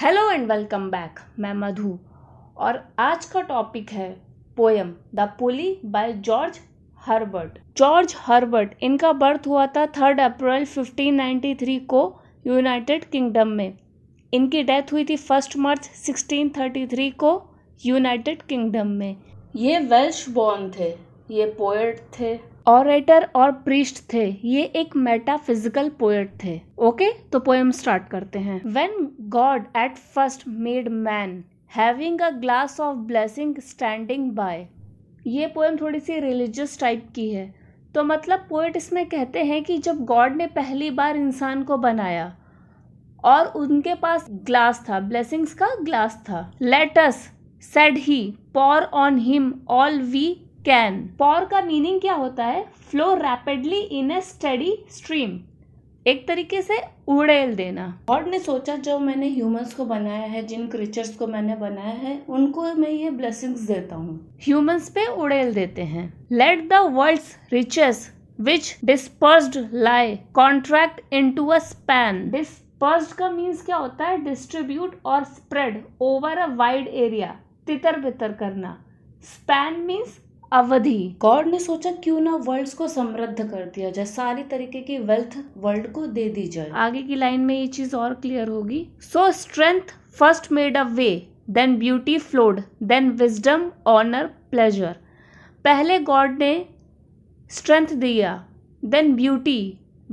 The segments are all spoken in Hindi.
हेलो एंड वेलकम बैक मैं मधु और आज का टॉपिक है poem the pulley by George Herbert George Herbert इनका बर्थ हुआ था थर्ड अप्रैल 1593 को यूनाइटेड किंगडम में इनकी डेथ हुई थी फर्स्ट मार्च 1633 को यूनाइटेड किंगडम में ये वेल्श बॉर्न थे ये पोएट थे ऑरेटर और प्रीस्ट थे ये एक मेटाफिजिकल पोएट थे ओके तो पोएम स्टार्ट करते हैं when God at first made man having a glass of blessing standing by ये पोएम थोड़ी सी रिलीजियस टाइप की है तो मतलब पोइट इसमें कहते हैं कि जब गॉड ने पहली बार इंसान को बनाया और उनके पास ग्लास था ब्लेसिंग्स का ग्लास था let us said he pour on him all we can pour का मीनिंग क्या होता है flow rapidly in a steady stream एक तरीके से उड़ेल देना गॉड ने सोचा जो मैंने ह्यूमंस को बनाया है जिन क्रिएचर्स को मैंने बनाया है उनको मैं ये ब्लेसिंग्स देता हूँ ह्यूमंस पे उड़ेल देते हैं let the world's riches which dispersed lie contract into a span dispersed का मीन्स क्या होता है डिस्ट्रीब्यूट और spread over a wide area तितर बितर करना स्पैन मीन्स अवधि गॉड ने सोचा क्यों ना वर्ल्ड को समृद्ध कर दिया जाए सारी तरीके की वेल्थ वर्ल्ड को दे दी जाए आगे की लाइन में ये चीज और क्लियर होगी so strength first made a way then beauty flowed then wisdom honour pleasure पहले गॉड ने स्ट्रेंथ दिया then beauty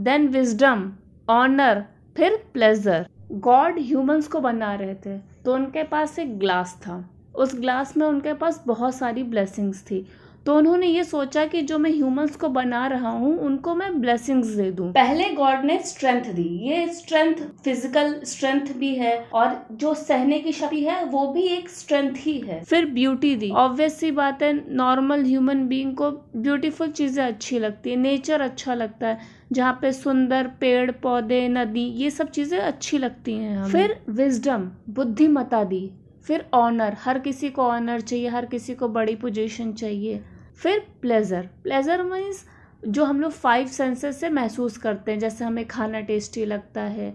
then wisdom honour फिर प्लेजर गॉड ह्यूमंस को बना रहे थे तो उनके पास एक ग्लास था उस ग्लास में उनके पास बहुत सारी ब्लेसिंग्स थी तो उन्होंने ये सोचा कि जो मैं ह्यूमंस को बना रहा हूँ उनको मैं ब्लेसिंग्स दे दूँ पहले गॉड ने स्ट्रेंथ दी ये स्ट्रेंथ फिजिकल स्ट्रेंथ भी है और जो सहने की शक्ति है वो भी एक स्ट्रेंथ ही है फिर ब्यूटी दी ऑब्वियस सी बात है नॉर्मल ह्यूमन बींग को ब्यूटीफुल चीज़ें अच्छी लगती है नेचर अच्छा लगता है जहाँ पे सुंदर पेड़ पौधे नदी ये सब चीज़ें अच्छी लगती हैं फिर विजडम बुद्धिमता दी फिर ऑनर हर किसी को ऑनर चाहिए हर किसी को बड़ी पोजीशन चाहिए फिर प्लेजर प्लेजर मीन्स जो हम लोग फाइव सेंसेस से महसूस करते हैं जैसे हमें खाना टेस्टी लगता है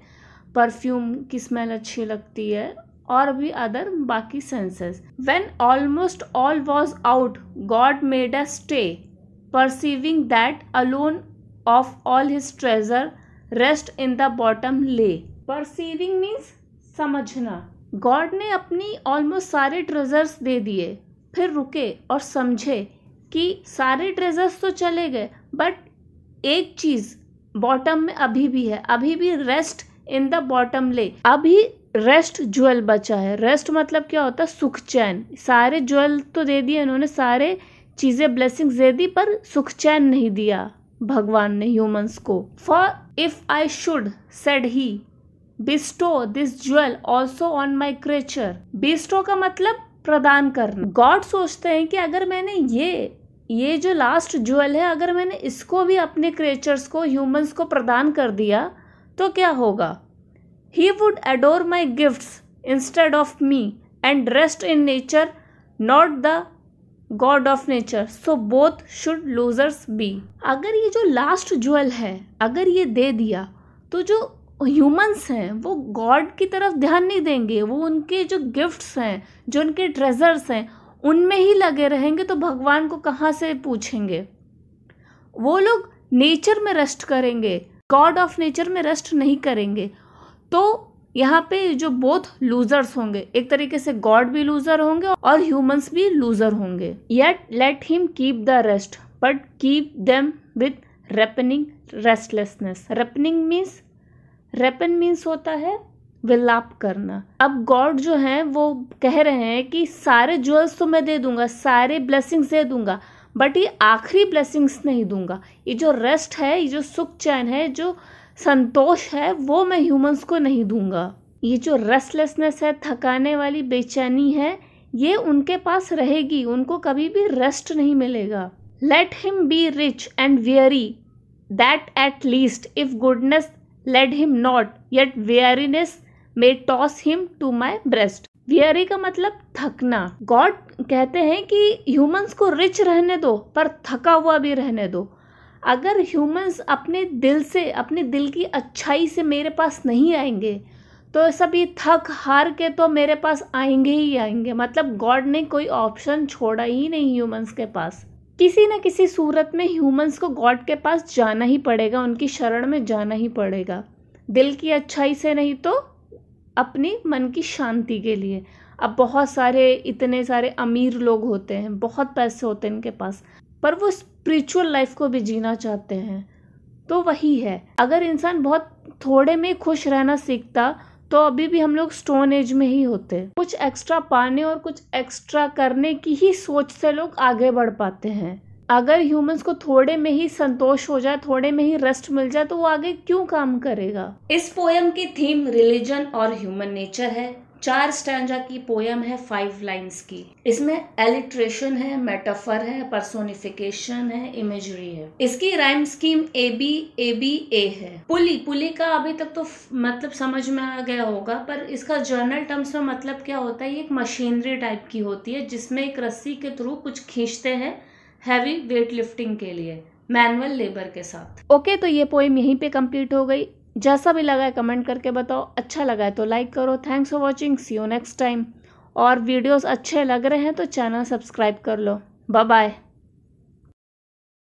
परफ्यूम की स्मेल अच्छी लगती है और भी अदर बाकी senses when almost all was out God made a stay perceiving that alone of all his treasure rest in the bottom lay perceiving means समझना गॉड ने अपनी ऑलमोस्ट सारे ट्रेजर्स दे दिए फिर रुके और समझे कि सारे ट्रेजर्स तो चले गए बट एक चीज़ बॉटम में अभी भी है अभी भी रेस्ट इन द बॉटम ले अभी रेस्ट ज्वेल बचा है रेस्ट मतलब क्या होता है सुख चैन सारे ज्वेल तो दे दिए इन्होंने सारे चीज़ें ब्लेसिंग दे दी पर सुख चैन नहीं दिया भगवान ने ह्यूमंस को for if I should said he bestow this jewel also on my creature bestow का मतलब प्रदान करना गॉड सोचते हैं कि अगर मैंने ये ये जो लास्ट ज्वेल है अगर मैंने इसको भी अपने क्रेचर्स को ह्यूमंस को प्रदान कर दिया तो क्या होगा he would adore my gifts instead of me and rest in nature not the God of nature so both should losers be अगर ये जो लास्ट ज्वेल है अगर ये दे दिया तो जो ह्यूमंस हैं वो गॉड की तरफ ध्यान नहीं देंगे वो उनके जो गिफ्ट्स हैं जो उनके ट्रेजर्स हैं उनमें ही लगे रहेंगे तो भगवान को कहाँ से पूछेंगे वो लोग नेचर में रेस्ट करेंगे गॉड ऑफ नेचर में रेस्ट नहीं करेंगे तो यहाँ पे जो बोथ लूजर्स होंगे एक तरीके से गॉड भी लूजर होंगे और ह्यूमंस भी लूजर होंगे yet let him keep the rest but keep them with repining restlessness repining means repine means होता है विलाप करना अब गॉड जो है वो कह रहे हैं कि सारे ज्वेल्स तो मैं दे दूंगा सारे ब्लेसिंग्स दे दूंगा बट ये आखिरी ब्लेसिंग्स नहीं दूंगा ये जो रेस्ट है ये जो सुख चैन है जो संतोष है वो मैं ह्यूमंस को नहीं दूंगा ये जो रेस्टलेसनेस है थकाने वाली बेचैनी है ये उनके पास रहेगी उनको कभी भी रेस्ट नहीं मिलेगा let him be rich and weary that at least if goodness let him not yet weariness may toss him to my breast weary का मतलब थकना गॉड कहते हैं कि ह्यूमंस को रिच रहने दो पर थका हुआ भी रहने दो अगर ह्यूमंस अपने दिल से अपने दिल की अच्छाई से मेरे पास नहीं आएंगे तो सब ये थक हार के तो मेरे पास आएंगे ही आएंगे मतलब गॉड ने कोई ऑप्शन छोड़ा ही नहीं ह्यूमंस के पास किसी न किसी सूरत में ह्यूमंस को गॉड के पास जाना ही पड़ेगा उनकी शरण में जाना ही पड़ेगा दिल की अच्छाई से नहीं तो अपनी मन की शांति के लिए अब बहुत सारे इतने सारे अमीर लोग होते हैं बहुत पैसे होते हैं इनके पास पर वो स्पिरिचुअल लाइफ को भी जीना चाहते हैं तो वही है अगर इंसान बहुत थोड़े में खुश रहना सीखता तो अभी भी हम लोग स्टोन एज में ही होते हैं कुछ एक्स्ट्रा पाने और कुछ एक्स्ट्रा करने की ही सोच से लोग आगे बढ़ पाते हैं अगर ह्यूमंस को थोड़े में ही संतोष हो जाए थोड़े में ही रेस्ट मिल जाए तो वो आगे क्यों काम करेगा इस पोयम की थीम रिलीजन और ह्यूमन नेचर है चार स्टैंडा की पोयम है फाइव लाइंस की इसमें एलिट्रेशन है मेटाफर है पर्सोनिफिकेशन है इमेजरी है इसकी rhyme scheme A B A B A है पुली पुली का अभी तक तो मतलब समझ में आ गया होगा पर इसका जर्नल टर्म्स में मतलब क्या होता है ये एक मशीनरी टाइप की होती है जिसमें एक रस्सी के थ्रू कुछ खींचते हैं हैवी वेट लिफ्टिंग के लिए मैनुअल लेबर के साथ ओके okay, तो ये पोइम यहीं पे कंप्लीट हो गई जैसा भी लगा है कमेंट करके बताओ अच्छा लगा है तो लाइक करो thanks for watching see you next time और वीडियोस अच्छे लग रहे हैं तो चैनल सब्सक्राइब कर लो बाय बाय